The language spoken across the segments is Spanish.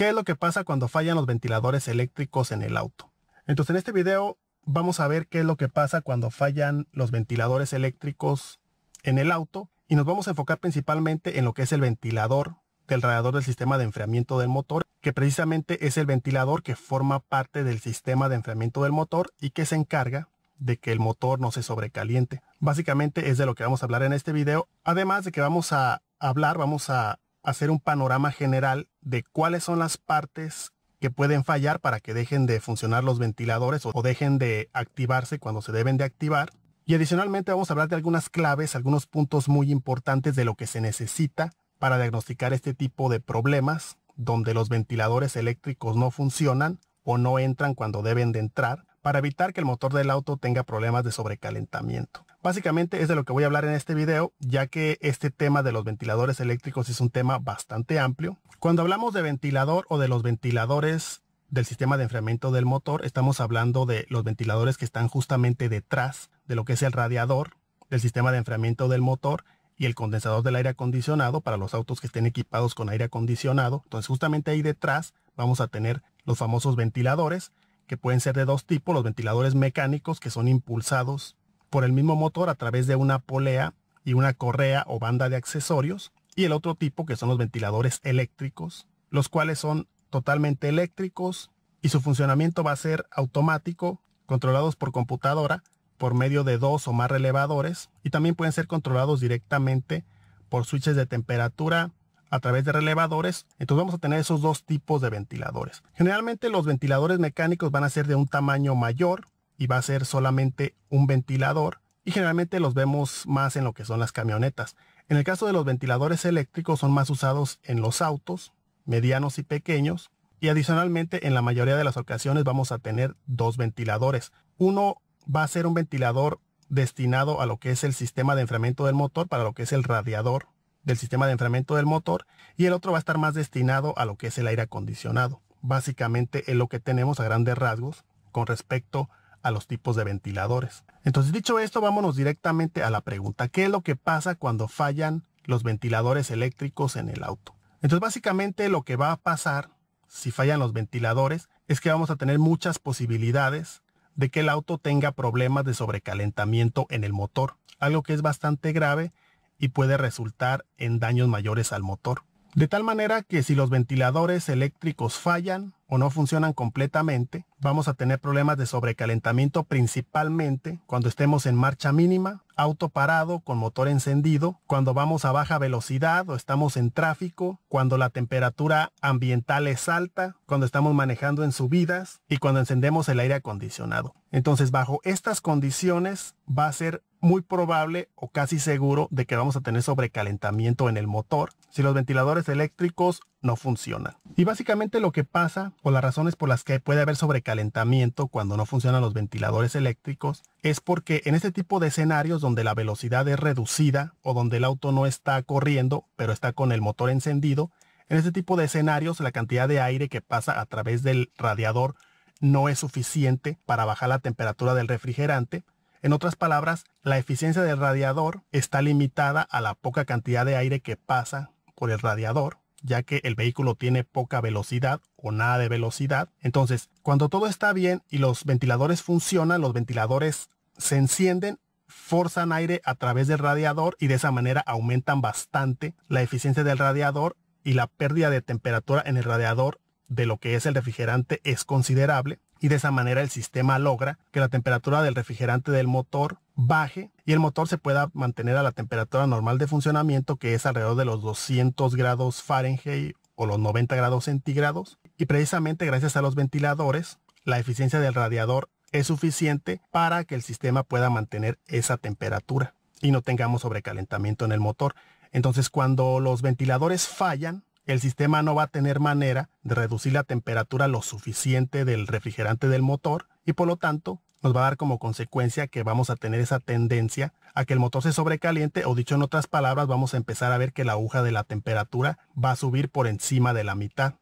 qué es lo que pasa cuando fallan los ventiladores eléctricos en el auto. Entonces en este video vamos a ver qué es lo que pasa cuando fallan los ventiladores eléctricos en el auto y nos vamos a enfocar principalmente en lo que es el ventilador del radiador del sistema de enfriamiento del motor, que precisamente es el ventilador que forma parte del sistema de enfriamiento del motor y que se encarga de que el motor no se sobrecaliente. Básicamente es de lo que vamos a hablar en este video, además de que vamos a hablar, vamos a hacer un panorama general de cuáles son las partes que pueden fallar para que dejen de funcionar los ventiladores o dejen de activarse cuando se deben de activar. Y adicionalmente vamos a hablar de algunas claves, algunos puntos muy importantes de lo que se necesita para diagnosticar este tipo de problemas donde los ventiladores eléctricos no funcionan o no entran cuando deben de entrar para evitar que el motor del auto tenga problemas de sobrecalentamiento. Básicamente es de lo que voy a hablar en este video, ya que este tema de los ventiladores eléctricos es un tema bastante amplio. Cuando hablamos de ventilador o de los ventiladores del sistema de enfriamiento del motor, estamos hablando de los ventiladores que están justamente detrás de lo que es el radiador del sistema de enfriamiento del motor y el condensador del aire acondicionado para los autos que estén equipados con aire acondicionado. Entonces justamente ahí detrás vamos a tener los famosos ventiladores que pueden ser de dos tipos, los ventiladores mecánicos que son impulsados por el mismo motor a través de una polea y una correa o banda de accesorios, y el otro tipo que son los ventiladores eléctricos, los cuales son totalmente eléctricos y su funcionamiento va a ser automático, controlados por computadora por medio de dos o más relevadores y también pueden ser controlados directamente por switches de temperatura a través de relevadores. Entonces vamos a tener esos dos tipos de ventiladores. Generalmente los ventiladores mecánicos van a ser de un tamaño mayor, y va a ser solamente un ventilador y generalmente los vemos más en lo que son las camionetas. En el caso de los ventiladores eléctricos son más usados en los autos, medianos y pequeños, y adicionalmente en la mayoría de las ocasiones vamos a tener dos ventiladores. Uno va a ser un ventilador destinado a lo que es el sistema de enfriamiento del motor, para lo que es el radiador del sistema de enfriamiento del motor, y el otro va a estar más destinado a lo que es el aire acondicionado. Básicamente es lo que tenemos a grandes rasgos con respecto a los tipos de ventiladores. Entonces, dicho esto, vámonos directamente a la pregunta. ¿Qué es lo que pasa cuando fallan los ventiladores eléctricos en el auto? Entonces, básicamente lo que va a pasar si fallan los ventiladores es que vamos a tener muchas posibilidades de que el auto tenga problemas de sobrecalentamiento en el motor, algo que es bastante grave y puede resultar en daños mayores al motor. De tal manera que si los ventiladores eléctricos fallan o no funcionan completamente, vamos a tener problemas de sobrecalentamiento principalmente cuando estemos en marcha mínima, auto parado con motor encendido, cuando vamos a baja velocidad o estamos en tráfico, cuando la temperatura ambiental es alta, cuando estamos manejando en subidas y cuando encendemos el aire acondicionado. Entonces bajo estas condiciones va a ser muy probable o casi seguro de que vamos a tener sobrecalentamiento en el motor si los ventiladores eléctricos no funcionan. Y básicamente lo que pasa o las razones por las que puede haber sobrecalentamiento cuando no funcionan los ventiladores eléctricos es porque en este tipo de escenarios donde la velocidad es reducida o donde el auto no está corriendo pero está con el motor encendido, en este tipo de escenarios la cantidad de aire que pasa a través del radiador no es suficiente para bajar la temperatura del refrigerante en otras palabras, la eficiencia del radiador está limitada a la poca cantidad de aire que pasa por el radiador ya que el vehículo tiene poca velocidad o nada de velocidad. Entonces, cuando todo está bien y los ventiladores funcionan, los ventiladores se encienden, forzan aire a través del radiador y de esa manera aumentan bastante la eficiencia del radiador y la pérdida de temperatura en el radiador de lo que es el refrigerante es considerable y de esa manera el sistema logra que la temperatura del refrigerante del motor baje y el motor se pueda mantener a la temperatura normal de funcionamiento que es alrededor de los 200 grados Fahrenheit o los 90 grados centígrados y precisamente gracias a los ventiladores la eficiencia del radiador es suficiente para que el sistema pueda mantener esa temperatura y no tengamos sobrecalentamiento en el motor. Entonces cuando los ventiladores fallan, el sistema no va a tener manera de reducir la temperatura lo suficiente del refrigerante del motor y por lo tanto nos va a dar como consecuencia que vamos a tener esa tendencia a que el motor se sobrecaliente o dicho en otras palabras vamos a empezar a ver que la aguja de la temperatura va a subir por encima de la mitad.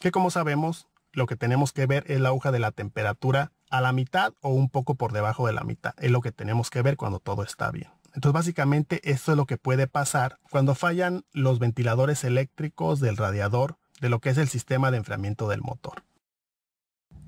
Que como sabemos lo que tenemos que ver es la aguja de la temperatura a la mitad o un poco por debajo de la mitad. Es lo que tenemos que ver cuando todo está bien. Entonces, básicamente, esto es lo que puede pasar cuando fallan los ventiladores eléctricos del radiador de lo que es el sistema de enfriamiento del motor.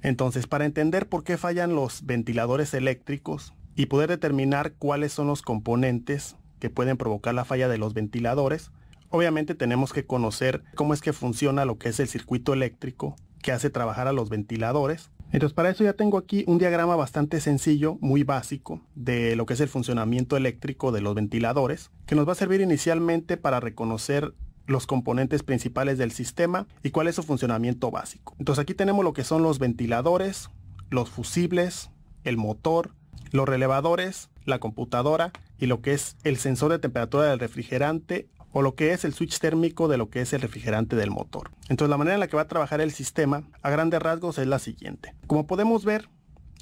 Entonces, para entender por qué fallan los ventiladores eléctricos y poder determinar cuáles son los componentes que pueden provocar la falla de los ventiladores, obviamente tenemos que conocer cómo es que funciona lo que es el circuito eléctrico que hace trabajar a los ventiladores entonces para eso ya tengo aquí un diagrama bastante sencillo, muy básico, de lo que es el funcionamiento eléctrico de los ventiladores, que nos va a servir inicialmente para reconocer los componentes principales del sistema y cuál es su funcionamiento básico. Entonces aquí tenemos lo que son los ventiladores, los fusibles, el motor, los relevadores, la computadora y lo que es el sensor de temperatura del refrigerante o lo que es el switch térmico de lo que es el refrigerante del motor. Entonces la manera en la que va a trabajar el sistema a grandes rasgos es la siguiente. Como podemos ver,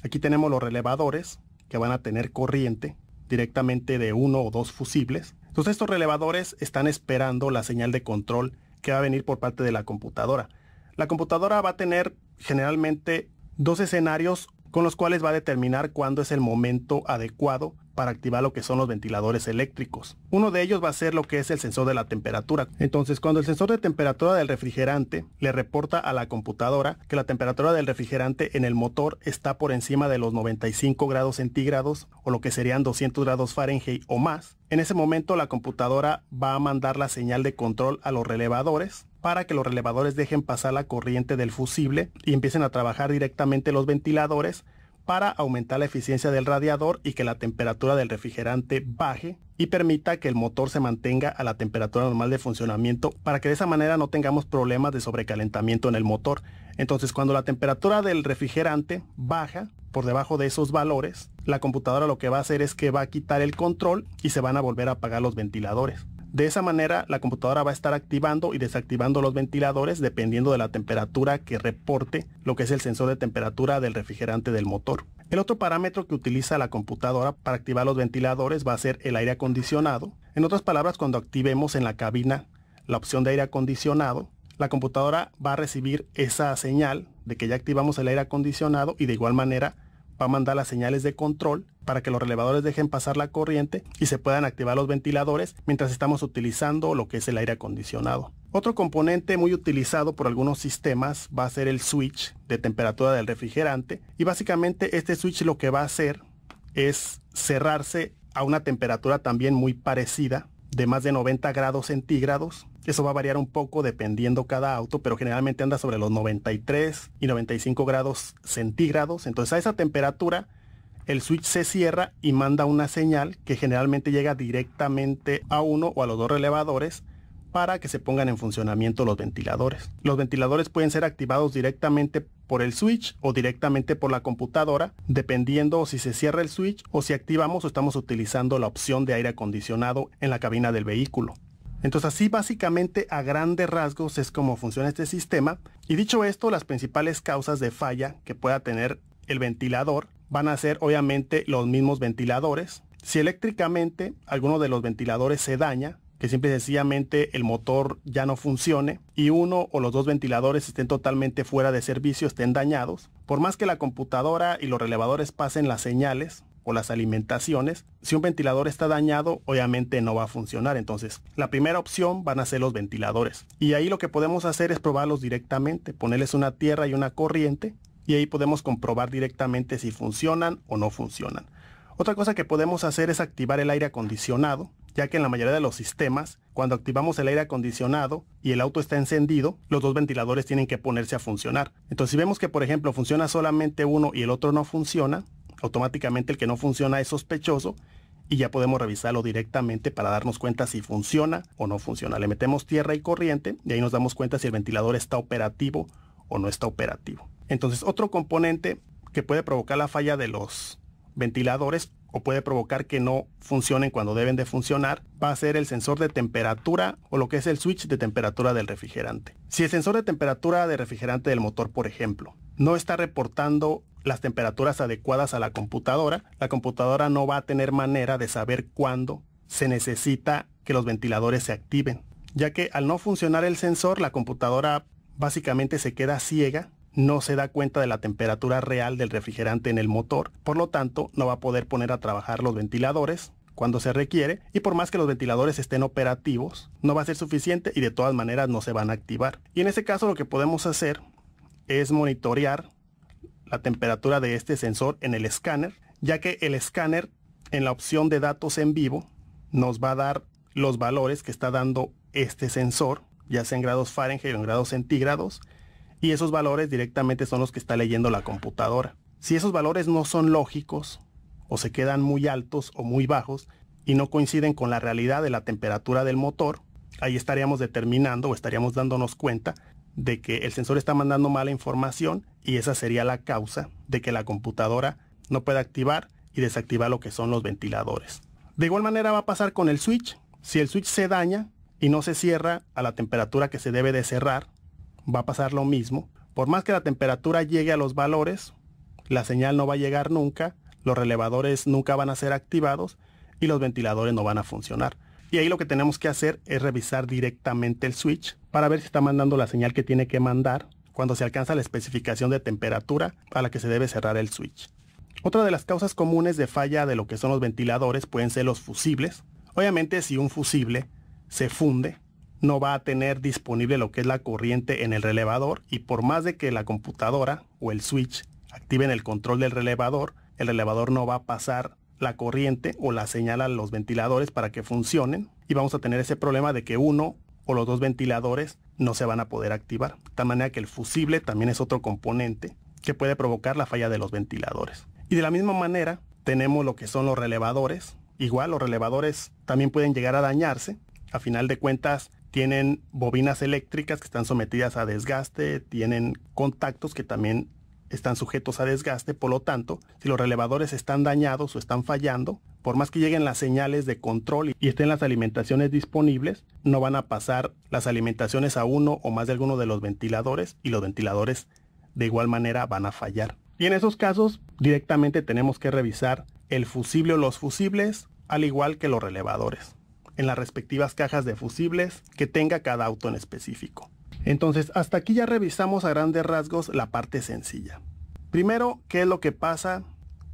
aquí tenemos los relevadores que van a tener corriente directamente de uno o dos fusibles. Entonces estos relevadores están esperando la señal de control que va a venir por parte de la computadora. La computadora va a tener generalmente dos escenarios con los cuales va a determinar cuándo es el momento adecuado para activar lo que son los ventiladores eléctricos. Uno de ellos va a ser lo que es el sensor de la temperatura. Entonces, cuando el sensor de temperatura del refrigerante le reporta a la computadora que la temperatura del refrigerante en el motor está por encima de los 95 grados centígrados o lo que serían 200 grados Fahrenheit o más, en ese momento la computadora va a mandar la señal de control a los relevadores para que los relevadores dejen pasar la corriente del fusible y empiecen a trabajar directamente los ventiladores para aumentar la eficiencia del radiador y que la temperatura del refrigerante baje y permita que el motor se mantenga a la temperatura normal de funcionamiento para que de esa manera no tengamos problemas de sobrecalentamiento en el motor. Entonces cuando la temperatura del refrigerante baja por debajo de esos valores, la computadora lo que va a hacer es que va a quitar el control y se van a volver a apagar los ventiladores. De esa manera, la computadora va a estar activando y desactivando los ventiladores dependiendo de la temperatura que reporte lo que es el sensor de temperatura del refrigerante del motor. El otro parámetro que utiliza la computadora para activar los ventiladores va a ser el aire acondicionado. En otras palabras, cuando activemos en la cabina la opción de aire acondicionado, la computadora va a recibir esa señal de que ya activamos el aire acondicionado y de igual manera va a mandar las señales de control para que los relevadores dejen pasar la corriente y se puedan activar los ventiladores mientras estamos utilizando lo que es el aire acondicionado. Otro componente muy utilizado por algunos sistemas va a ser el switch de temperatura del refrigerante y básicamente este switch lo que va a hacer es cerrarse a una temperatura también muy parecida de más de 90 grados centígrados eso va a variar un poco dependiendo cada auto, pero generalmente anda sobre los 93 y 95 grados centígrados. Entonces a esa temperatura el switch se cierra y manda una señal que generalmente llega directamente a uno o a los dos relevadores para que se pongan en funcionamiento los ventiladores. Los ventiladores pueden ser activados directamente por el switch o directamente por la computadora, dependiendo si se cierra el switch o si activamos o estamos utilizando la opción de aire acondicionado en la cabina del vehículo. Entonces así básicamente a grandes rasgos es como funciona este sistema. Y dicho esto, las principales causas de falla que pueda tener el ventilador van a ser obviamente los mismos ventiladores. Si eléctricamente alguno de los ventiladores se daña, que simple y sencillamente el motor ya no funcione y uno o los dos ventiladores estén totalmente fuera de servicio, estén dañados. Por más que la computadora y los relevadores pasen las señales, o las alimentaciones, si un ventilador está dañado, obviamente no va a funcionar. Entonces, la primera opción van a ser los ventiladores. Y ahí lo que podemos hacer es probarlos directamente, ponerles una tierra y una corriente y ahí podemos comprobar directamente si funcionan o no funcionan. Otra cosa que podemos hacer es activar el aire acondicionado, ya que en la mayoría de los sistemas, cuando activamos el aire acondicionado y el auto está encendido, los dos ventiladores tienen que ponerse a funcionar. Entonces si vemos que por ejemplo funciona solamente uno y el otro no funciona, automáticamente el que no funciona es sospechoso y ya podemos revisarlo directamente para darnos cuenta si funciona o no funciona. Le metemos tierra y corriente y ahí nos damos cuenta si el ventilador está operativo o no está operativo. Entonces otro componente que puede provocar la falla de los ventiladores o puede provocar que no funcionen cuando deben de funcionar va a ser el sensor de temperatura o lo que es el switch de temperatura del refrigerante. Si el sensor de temperatura de refrigerante del motor, por ejemplo, no está reportando las temperaturas adecuadas a la computadora, la computadora no va a tener manera de saber cuándo se necesita que los ventiladores se activen, ya que al no funcionar el sensor, la computadora básicamente se queda ciega, no se da cuenta de la temperatura real del refrigerante en el motor, por lo tanto no va a poder poner a trabajar los ventiladores cuando se requiere y por más que los ventiladores estén operativos, no va a ser suficiente y de todas maneras no se van a activar. Y en ese caso lo que podemos hacer es monitorear la temperatura de este sensor en el escáner, ya que el escáner en la opción de datos en vivo nos va a dar los valores que está dando este sensor, ya sea en grados Fahrenheit o en grados centígrados, y esos valores directamente son los que está leyendo la computadora. Si esos valores no son lógicos, o se quedan muy altos o muy bajos, y no coinciden con la realidad de la temperatura del motor, ahí estaríamos determinando o estaríamos dándonos cuenta de que el sensor está mandando mala información y esa sería la causa de que la computadora no pueda activar y desactivar lo que son los ventiladores. De igual manera va a pasar con el switch. Si el switch se daña y no se cierra a la temperatura que se debe de cerrar, va a pasar lo mismo. Por más que la temperatura llegue a los valores, la señal no va a llegar nunca, los relevadores nunca van a ser activados y los ventiladores no van a funcionar. Y ahí lo que tenemos que hacer es revisar directamente el switch para ver si está mandando la señal que tiene que mandar cuando se alcanza la especificación de temperatura a la que se debe cerrar el switch. Otra de las causas comunes de falla de lo que son los ventiladores pueden ser los fusibles. Obviamente si un fusible se funde, no va a tener disponible lo que es la corriente en el relevador y por más de que la computadora o el switch activen el control del relevador, el relevador no va a pasar la corriente o la señal a los ventiladores para que funcionen y vamos a tener ese problema de que uno o los dos ventiladores no se van a poder activar. De tal manera que el fusible también es otro componente que puede provocar la falla de los ventiladores. Y de la misma manera tenemos lo que son los relevadores. Igual los relevadores también pueden llegar a dañarse. A final de cuentas tienen bobinas eléctricas que están sometidas a desgaste, tienen contactos que también están sujetos a desgaste, por lo tanto, si los relevadores están dañados o están fallando, por más que lleguen las señales de control y estén las alimentaciones disponibles, no van a pasar las alimentaciones a uno o más de alguno de los ventiladores y los ventiladores de igual manera van a fallar. Y en esos casos directamente tenemos que revisar el fusible o los fusibles, al igual que los relevadores, en las respectivas cajas de fusibles que tenga cada auto en específico. Entonces, hasta aquí ya revisamos a grandes rasgos la parte sencilla. Primero, ¿qué es lo que pasa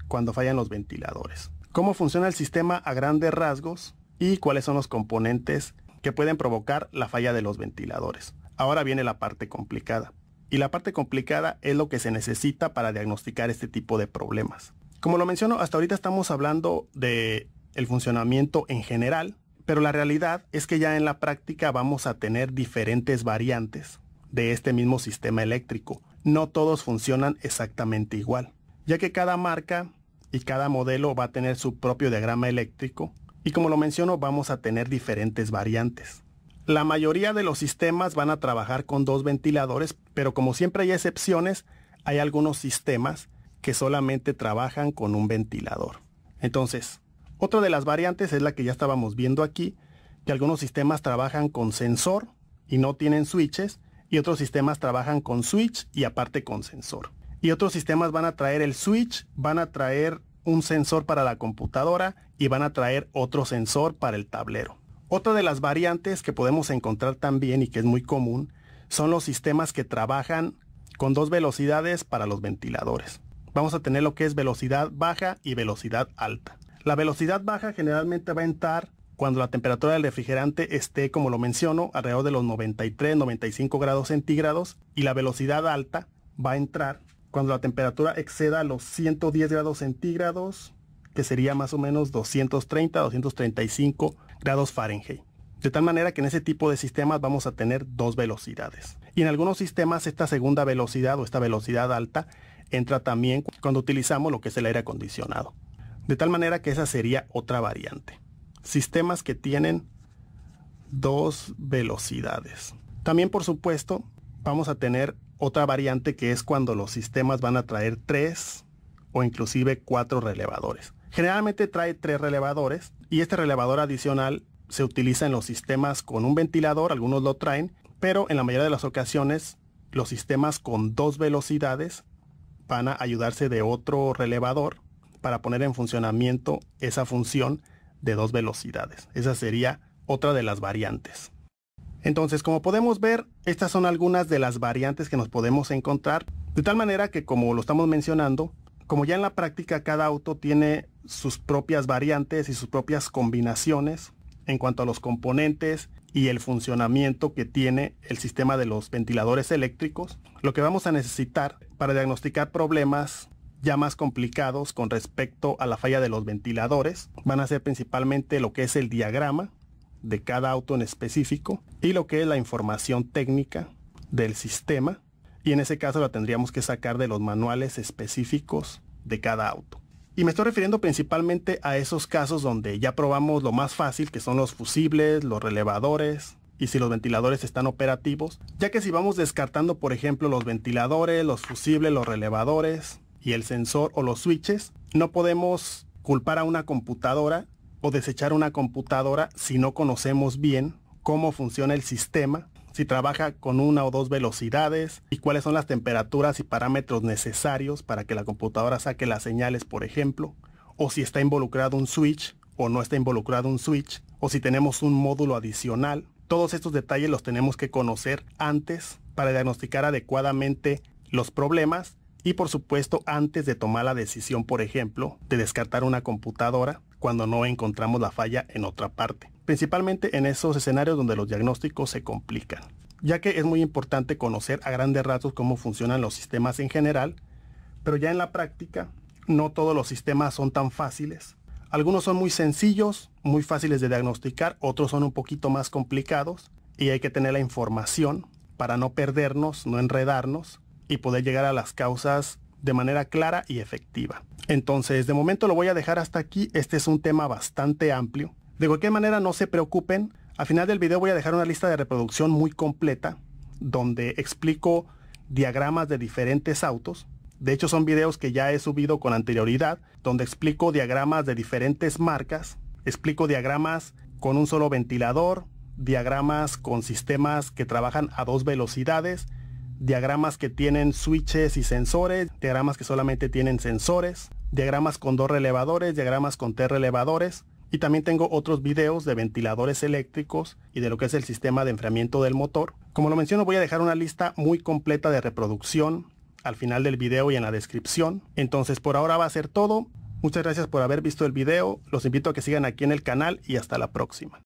cuando fallan los ventiladores? ¿Cómo funciona el sistema a grandes rasgos? ¿Y cuáles son los componentes que pueden provocar la falla de los ventiladores? Ahora viene la parte complicada. Y la parte complicada es lo que se necesita para diagnosticar este tipo de problemas. Como lo menciono, hasta ahorita estamos hablando de funcionamiento en general, pero la realidad es que ya en la práctica vamos a tener diferentes variantes de este mismo sistema eléctrico. No todos funcionan exactamente igual, ya que cada marca y cada modelo va a tener su propio diagrama eléctrico y como lo menciono vamos a tener diferentes variantes. La mayoría de los sistemas van a trabajar con dos ventiladores, pero como siempre hay excepciones, hay algunos sistemas que solamente trabajan con un ventilador. Entonces, otra de las variantes es la que ya estábamos viendo aquí, que algunos sistemas trabajan con sensor y no tienen switches, y otros sistemas trabajan con switch y aparte con sensor. Y otros sistemas van a traer el switch, van a traer un sensor para la computadora y van a traer otro sensor para el tablero. Otra de las variantes que podemos encontrar también y que es muy común son los sistemas que trabajan con dos velocidades para los ventiladores. Vamos a tener lo que es velocidad baja y velocidad alta. La velocidad baja generalmente va a entrar cuando la temperatura del refrigerante esté, como lo menciono, alrededor de los 93-95 grados centígrados y la velocidad alta va a entrar cuando la temperatura exceda los 110 grados centígrados, que sería más o menos 230-235 grados Fahrenheit. De tal manera que en ese tipo de sistemas vamos a tener dos velocidades. Y en algunos sistemas esta segunda velocidad o esta velocidad alta entra también cuando utilizamos lo que es el aire acondicionado. De tal manera que esa sería otra variante. Sistemas que tienen dos velocidades. También, por supuesto, vamos a tener otra variante que es cuando los sistemas van a traer tres o inclusive cuatro relevadores. Generalmente trae tres relevadores y este relevador adicional se utiliza en los sistemas con un ventilador, algunos lo traen, pero en la mayoría de las ocasiones los sistemas con dos velocidades van a ayudarse de otro relevador para poner en funcionamiento esa función de dos velocidades. Esa sería otra de las variantes. Entonces, como podemos ver, estas son algunas de las variantes que nos podemos encontrar, de tal manera que, como lo estamos mencionando, como ya en la práctica cada auto tiene sus propias variantes y sus propias combinaciones en cuanto a los componentes y el funcionamiento que tiene el sistema de los ventiladores eléctricos, lo que vamos a necesitar para diagnosticar problemas ya más complicados con respecto a la falla de los ventiladores. Van a ser principalmente lo que es el diagrama de cada auto en específico y lo que es la información técnica del sistema. Y en ese caso la tendríamos que sacar de los manuales específicos de cada auto. Y me estoy refiriendo principalmente a esos casos donde ya probamos lo más fácil, que son los fusibles, los relevadores, y si los ventiladores están operativos, ya que si vamos descartando por ejemplo los ventiladores, los fusibles, los relevadores, y el sensor o los switches, no podemos culpar a una computadora o desechar una computadora si no conocemos bien cómo funciona el sistema, si trabaja con una o dos velocidades y cuáles son las temperaturas y parámetros necesarios para que la computadora saque las señales, por ejemplo, o si está involucrado un switch o no está involucrado un switch, o si tenemos un módulo adicional. Todos estos detalles los tenemos que conocer antes para diagnosticar adecuadamente los problemas y por supuesto antes de tomar la decisión, por ejemplo, de descartar una computadora cuando no encontramos la falla en otra parte, principalmente en esos escenarios donde los diagnósticos se complican, ya que es muy importante conocer a grandes rasgos cómo funcionan los sistemas en general, pero ya en la práctica no todos los sistemas son tan fáciles. Algunos son muy sencillos, muy fáciles de diagnosticar, otros son un poquito más complicados y hay que tener la información para no perdernos, no enredarnos y poder llegar a las causas de manera clara y efectiva. Entonces, de momento lo voy a dejar hasta aquí. Este es un tema bastante amplio. De cualquier manera, no se preocupen. Al final del video voy a dejar una lista de reproducción muy completa donde explico diagramas de diferentes autos. De hecho, son videos que ya he subido con anterioridad, donde explico diagramas de diferentes marcas, explico diagramas con un solo ventilador, diagramas con sistemas que trabajan a dos velocidades, diagramas que tienen switches y sensores, diagramas que solamente tienen sensores, diagramas con dos relevadores, diagramas con tres relevadores. Y también tengo otros videos de ventiladores eléctricos y de lo que es el sistema de enfriamiento del motor. Como lo menciono voy a dejar una lista muy completa de reproducción al final del video y en la descripción. Entonces por ahora va a ser todo. Muchas gracias por haber visto el video. Los invito a que sigan aquí en el canal y hasta la próxima.